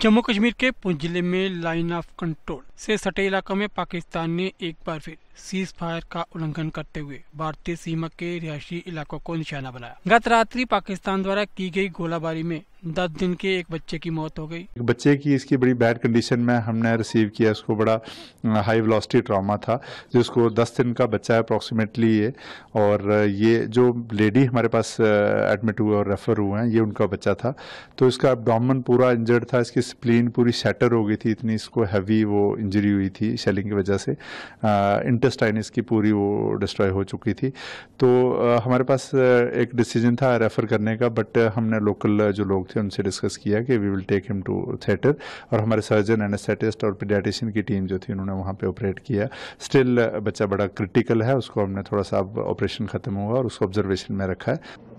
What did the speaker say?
जम्मू कश्मीर के पुंछ जिले में लाइन ऑफ कंट्रोल से सटे इलाकों में पाकिस्तान ने एक बार फिर सीज फायर का उल्लंघन करते हुए भारतीय सीमा के रिहायशी इलाकों को निशाना बनाया गत रात्रि पाकिस्तान द्वारा की गई गोलाबारी में दस दिन के एक बच्चे की मौत हो गई एक बच्चे की इसकी बड़ी बैड कंडीशन में हमने रिसीव किया उसको बड़ा हाई वेलोसिटी ट्रॉमा था जिसको दस दिन का बच्चा है अप्रॉक्सीमेटली ये और ये जो लेडी हमारे पास एडमिट हुए और रेफ़र हुए हैं ये उनका बच्चा था तो इसका डॉमन पूरा इंजर्ड था इसकी स्प्लीन पूरी सेटर हो गई थी इतनी इसको हैवी वो इंजरी हुई थी शेलिंग की वजह से इन इंटेस्टाइन इसकी पूरी वो डिस्ट्रॉय हो चुकी थी तो हमारे पास एक डिसीजन था रेफ़र करने का बट हमने लोकल जो लोग थे उनसे डिस्कस किया कि we will take him to theatre और हमारे सर्जन एनेस्थेटिस्ट और पीडियाटिशियन की टीम जो थी उन्होंने वहाँ पर ऑपरेट किया स्टिल बच्चा बड़ा क्रिटिकल है उसको हमने थोड़ा सा ऑपरेशन ख़त्म हुआ और उसको ऑब्जर्वेशन में रखा है